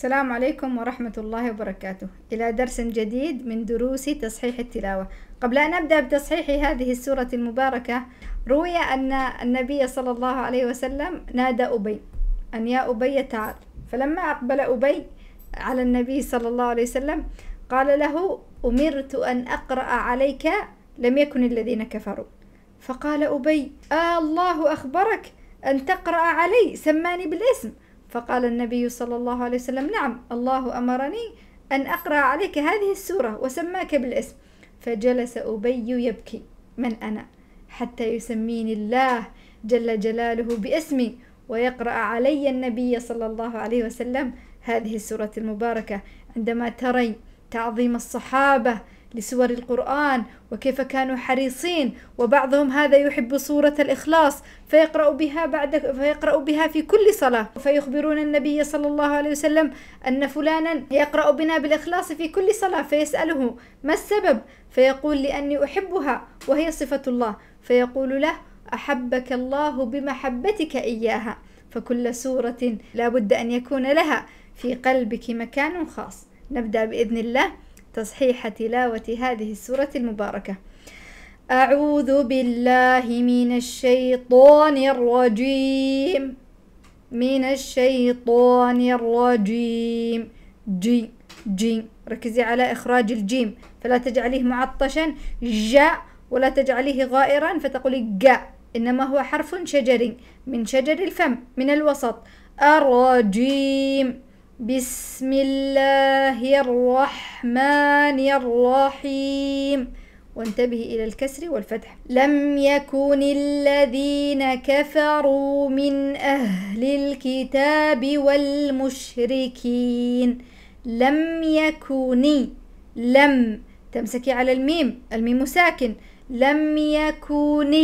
السلام عليكم ورحمة الله وبركاته إلى درس جديد من دروس تصحيح التلاوة قبل أن أبدأ بتصحيح هذه السورة المباركة روي أن النبي صلى الله عليه وسلم نادى أبي أن يا أبي تعال فلما أقبل أبي على النبي صلى الله عليه وسلم قال له أمرت أن أقرأ عليك لم يكن الذين كفروا فقال أبي آه الله أخبرك أن تقرأ علي سماني بالاسم فقال النبي صلى الله عليه وسلم نعم الله أمرني أن أقرأ عليك هذه السورة وسماك بالاسم فجلس أبي يبكي من أنا حتى يسميني الله جل جلاله باسمي ويقرأ علي النبي صلى الله عليه وسلم هذه السورة المباركة عندما تري تعظيم الصحابة لسور القرآن وكيف كانوا حريصين وبعضهم هذا يحب سورة الإخلاص فيقرأ بها بعد فيقرأ بها في كل صلاة فيخبرون النبي صلى الله عليه وسلم أن فلانا يقرأ بنا بالإخلاص في كل صلاة فيسأله ما السبب فيقول لأني أحبها وهي صفة الله فيقول له أحبك الله بمحبتك إياها فكل سورة لا بد أن يكون لها في قلبك مكان خاص نبدأ بإذن الله تصحيح تلاوة هذه السورة المباركة أعوذ بالله من الشيطان الرجيم من الشيطان الرجيم جي جي ركزي على إخراج الجيم فلا تجعليه معطشا جاء ولا تجعليه غائرا فتقولي جاء إنما هو حرف شجري من شجر الفم من الوسط الرجيم بسم الله الرحمن الرحيم وانتبهي إلى الكسر والفتح لم يكن الذين كفروا من أهل الكتاب والمشركين لم يكن لم تمسكي على الميم الميم ساكن لم يكن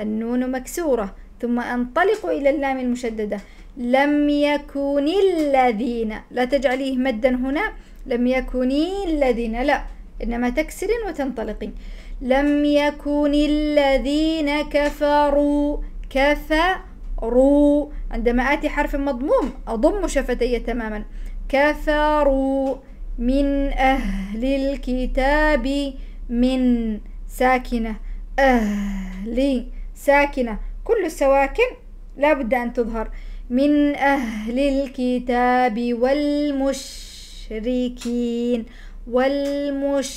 النون مكسورة ثم أنطلق إلى اللام المشددة لم يكن الذين لا تجعليه مدا هنا لم يكن الذين لا إنما تكسرين وتنطلقين لم يكن الذين كفروا كفروا عندما آتي حرف مضموم أضم شفتي تماما كفروا من أهل الكتاب من ساكنة أهل ساكنة كل السواكن لابد أن تظهر من أهل الكتاب والمشركين والمش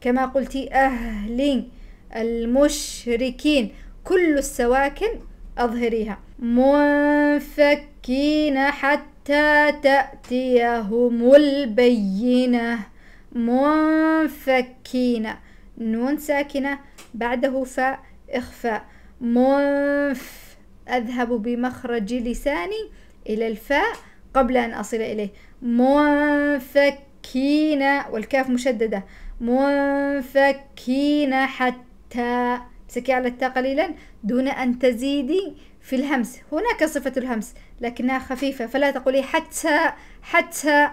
كما قلت أهل المشركين كل السواكن أظهريها منفكين حتى تأتيهم البينة منفكين نون ساكنة بعده فاء إخفاء منف أذهب بمخرج لساني إلى الفاء قبل أن أصل إليه منفكين والكاف مشددة منفكين حتى امسكي على التاء قليلا دون أن تزيدي في الهمس هناك صفة الهمس لكنها خفيفة فلا تقولي حتى حتى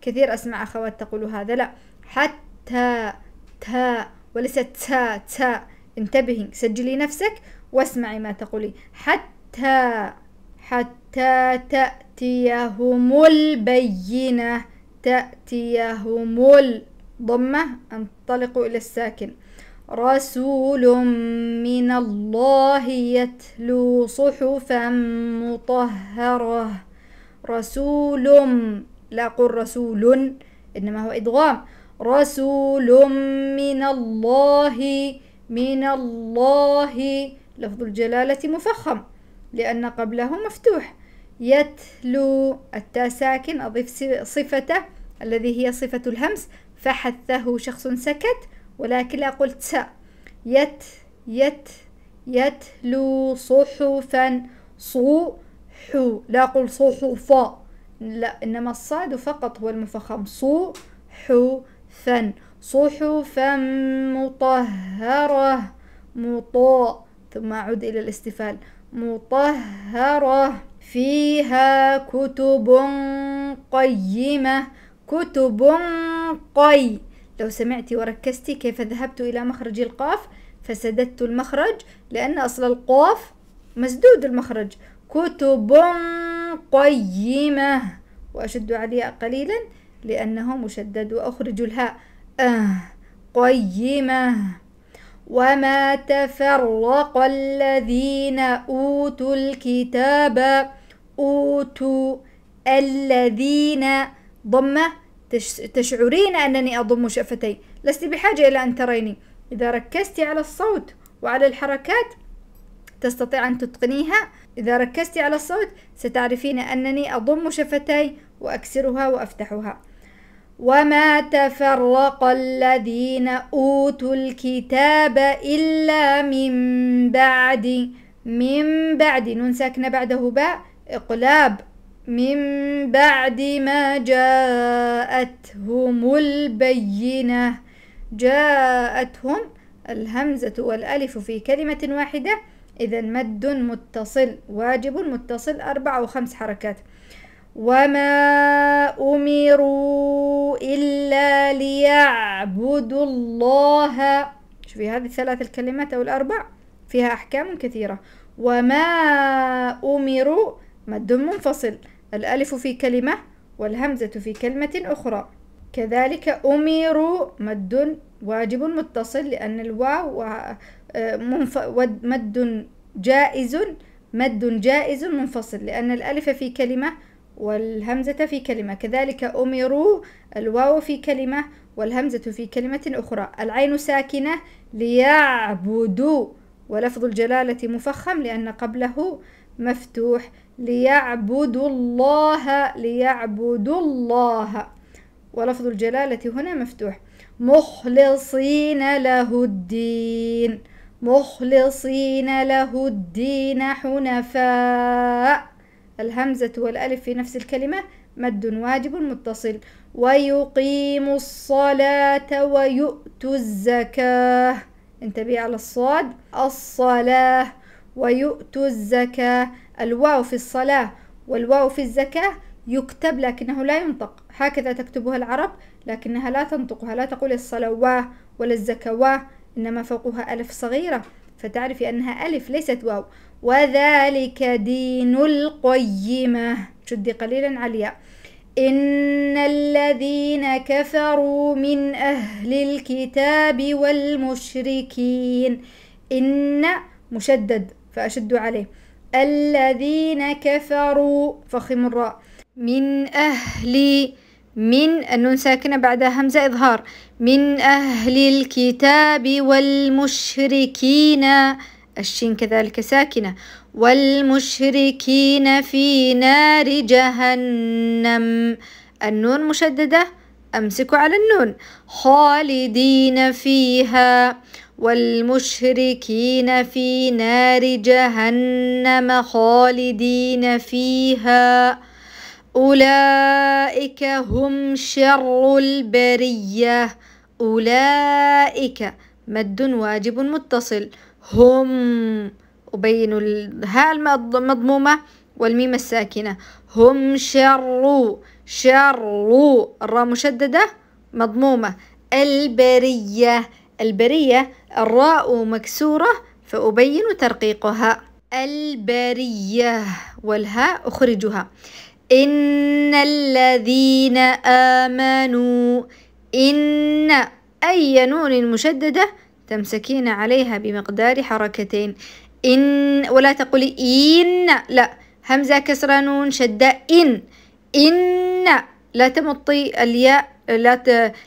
كثير أسمع أخوات تقول هذا لا حتى تاء وليس تاء تاء انتبهي سجلي نفسك واسمعي ما تقولي حتى حتى حتى تأتيهم البينة تأتيهم الضمة انطلقوا إلى الساكن رسول من الله يتلو صحفا مطهرة رسول لا قل رسول إنما هو إدغام رسول من الله من الله لفظ الجلالة مفخم لأن قبله مفتوح يتلو التاء ساكن أضيف صفته الذي هي صفة الهمس فحثه شخص سكت ولكن لا قلت س يت يت يتلو صحفا صو حو لا قل صحفا لا إنما الصاد فقط هو المفخم صو حو فن صحفا مطهرة مطاء ثم أعود إلى الاستفال مطهرة فيها كتب قيمة كتب قي لو سمعتي وركزتي كيف ذهبت إلى مخرج القاف فسددت المخرج لأن أصل القاف مسدود المخرج كتب قيمة وأشد عليها قليلا لأنه مشدد وأخرج الهاء آه قيمة وما تفرق الذين أوتوا الكتاب أوتوا الذين ضمة تشعرين أنني أضم شفتي لست بحاجة إلى أن تريني إذا ركزت على الصوت وعلى الحركات تستطيع أن تتقنيها إذا ركزت على الصوت ستعرفين أنني أضم شفتي وأكسرها وأفتحها وما تفرق الذين أوتوا الكتاب إلا من بعد من بعد نون ساكنة بعده باء إقلاب من بعد ما جاءتهم البينة جاءتهم الهمزة والألف في كلمة واحدة إذا مد متصل واجب متصل أربع وخمس حركات وما أمروا إلا ليعبدوا الله شوفي هذه الثلاث الكلمات أو الأربع فيها أحكام كثيرة وما أمروا مد منفصل الألف في كلمة والهمزة في كلمة أخرى كذلك أمروا مد واجب متصل لأن الواو مد جائز مد جائز منفصل لأن الألف في كلمة والهمزة في كلمة كذلك أمروا الواو في كلمة والهمزة في كلمة أخرى العين ساكنة ليعبدوا ولفظ الجلالة مفخم لأن قبله مفتوح ليعبدوا الله ليعبدوا الله ولفظ الجلالة هنا مفتوح مخلصين له الدين مخلصين له الدين حنفاء الهمزة والألف في نفس الكلمة مد واجب متصل ويقيم الصلاة ويؤت الزكاة انتبه على الصاد الصلاة ويؤت الزكاة الواو في الصلاة والواو في الزكاة يكتب لكنه لا ينطق هكذا تكتبها العرب لكنها لا تنطقها لا تقول الصلاة ولا الزكاة إنما فوقها ألف صغيرة فتعرفي أنها ألف ليست واو وذلك دين القيمة شدي قليلا على الياء إن الذين كفروا من أهل الكتاب والمشركين إن مشدد فأشد عليه الذين كفروا فخم الراء من أهل من النون ساكنة بعدها همزة إظهار من أهل الكتاب والمشركين الشين كذلك ساكنة والمشركين في نار جهنم النون مشددة أمسكوا على النون خالدين فيها والمشركين في نار جهنم خالدين فيها أولئك هم شر البرية أولئك مد واجب متصل هم أبين الهاء المضمومة والميم الساكنة هم شر شر الراء مشددة مضمومة البرية البرية الراء مكسورة فأبين ترقيقها البرية والهاء أخرجها إن الذين آمنوا إن أي نون مشددة تمسكين عليها بمقدار حركتين إن ولا تقولي إن لا همزة كسرة نون شدة إن إن لا تمطي الياء لا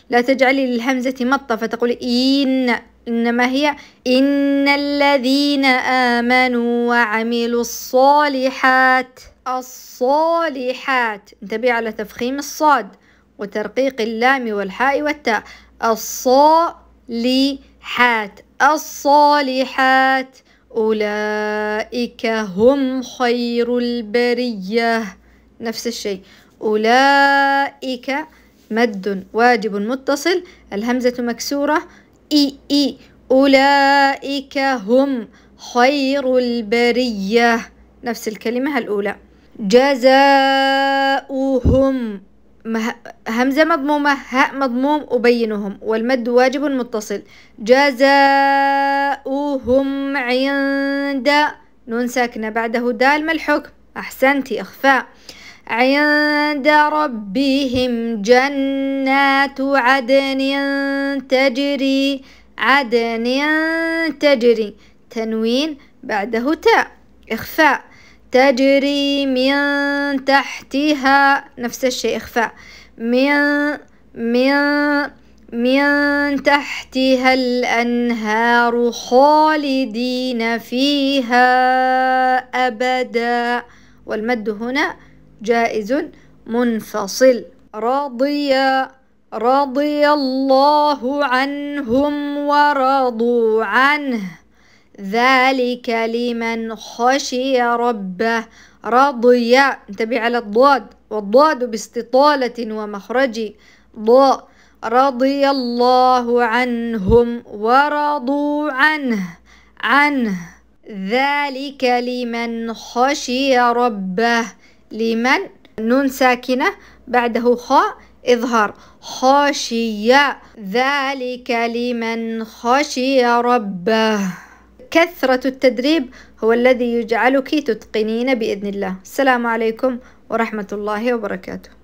لا تجعلي للهمزة مطة فتقولي إن إنما هي إن الذين آمنوا وعملوا الصالحات الصالحات انتبهي على تفخيم الصاد وترقيق اللام والحاء والتاء الصالحات الصالحات أولئك هم خير البرية نفس الشيء أولئك مد واجب متصل الهمزة مكسورة إي إي أولئك هم خير البرية نفس الكلمة الأولى جزاؤهم همزة مضمومة هاء مضموم أبينهم والمد واجب متصل جزاؤهم عند نون ساكنة بعده دال ما الحكم أحسنتي إخفاء عند ربهم جنات عدن تجري عدن تجري تنوين بعده تاء إخفاء تجري من تحتها نفس الشيء إخفاء من من من تحتها الأنهار خالدين فيها أبدا والمد هنا جائز منفصل رضي رضي الله عنهم ورضوا عنه ذلك لمن خشي ربه رضي انتبه على الضاد والضاد باستطالة ومخرج ضاء رضي الله عنهم ورضوا عنه عنه ذلك لمن خشي ربه لمن نون ساكنة بعده خاء اظهر خاشية ذلك لمن خشي ربه كثرة التدريب هو الذي يجعلك تتقنين بإذن الله السلام عليكم ورحمة الله وبركاته